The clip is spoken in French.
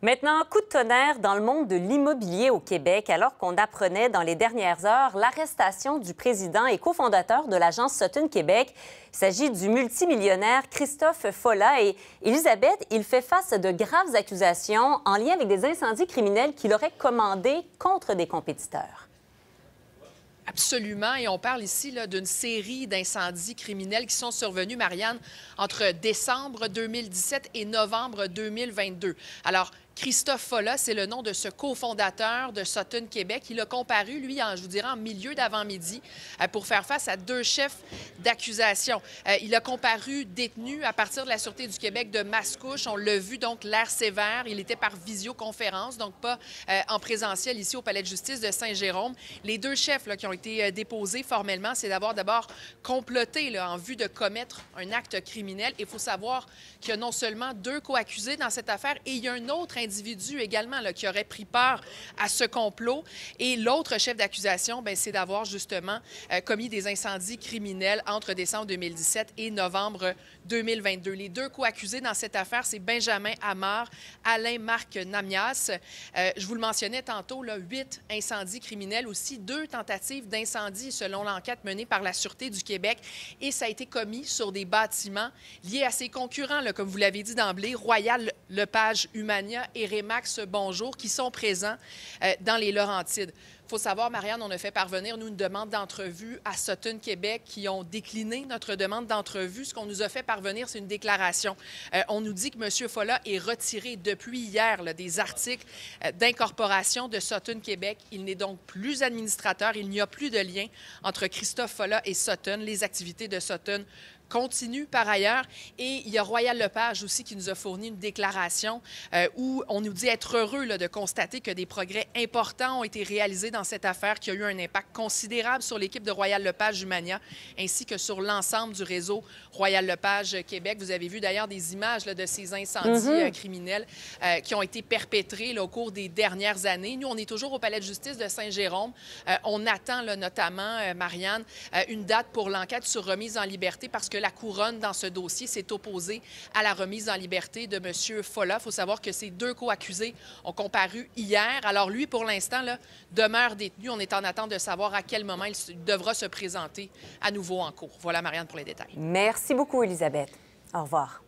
Maintenant, coup de tonnerre dans le monde de l'immobilier au Québec, alors qu'on apprenait dans les dernières heures l'arrestation du président et cofondateur de l'agence Sutton Québec. Il s'agit du multimillionnaire Christophe Folla et Elisabeth, il fait face à de graves accusations en lien avec des incendies criminels qu'il aurait commandés contre des compétiteurs. Absolument. Et on parle ici d'une série d'incendies criminels qui sont survenus, Marianne, entre décembre 2017 et novembre 2022. Alors, Christophe Folla, c'est le nom de ce cofondateur de Sutton Québec. Il a comparu, lui, en, je vous dirais, en milieu d'avant-midi euh, pour faire face à deux chefs d'accusation. Euh, il a comparu détenu à partir de la Sûreté du Québec de Mascouche. On l'a vu, donc, l'air sévère. Il était par visioconférence, donc pas euh, en présentiel ici au Palais de justice de Saint-Jérôme. Les deux chefs qui ont été déposés formellement, c'est d'avoir d'abord comploté en vue de commettre un acte criminel. Il faut savoir qu'il y a non seulement deux co-accusés dans cette affaire et il y a un autre individu individu également là, qui aurait pris peur à ce complot. Et l'autre chef d'accusation, ben, c'est d'avoir justement euh, commis des incendies criminels entre décembre 2017 et novembre 2022. Les deux co-accusés dans cette affaire, c'est Benjamin Amar, Alain Marc Namias. Euh, je vous le mentionnais tantôt, là, huit incendies criminels, aussi deux tentatives d'incendie selon l'enquête menée par la Sûreté du Québec. Et ça a été commis sur des bâtiments liés à ses concurrents, comme vous l'avez dit d'emblée, Royal Lepage Humania et Remax Bonjour qui sont présents euh, dans les Laurentides. Il faut savoir, Marianne, on a fait parvenir, nous, une demande d'entrevue à Sutton Québec qui ont décliné notre demande d'entrevue. Ce qu'on nous a fait parvenir, c'est une déclaration. Euh, on nous dit que M. Follat est retiré depuis hier des articles euh, d'incorporation de Sutton Québec. Il n'est donc plus administrateur. Il n'y a plus de lien entre Christophe Follat et Sutton. Les activités de Sutton continuent par ailleurs. Et il y a Royal Lepage aussi qui nous a fourni une déclaration euh, où on nous dit être heureux de constater que des progrès importants ont été réalisés dans dans cette affaire qui a eu un impact considérable sur l'équipe de Royal Lepage Humania ainsi que sur l'ensemble du réseau Royal Lepage Québec. Vous avez vu d'ailleurs des images de ces incendies mhm. euh, criminels euh, qui ont été perpétrés au cours des dernières années. Nous, on est toujours au palais de justice de Saint-Jérôme. Euh, on attend notamment, Marianne, une date pour l'enquête sur remise en liberté parce que la couronne dans ce dossier s'est opposée à la remise en liberté de M. Folla. Il faut savoir que ces deux co-accusés ont comparu hier. Alors lui, pour l'instant, demeure on est en attente de savoir à quel moment il devra se présenter à nouveau en cours. Voilà, Marianne, pour les détails. Merci beaucoup, Elisabeth. Au revoir.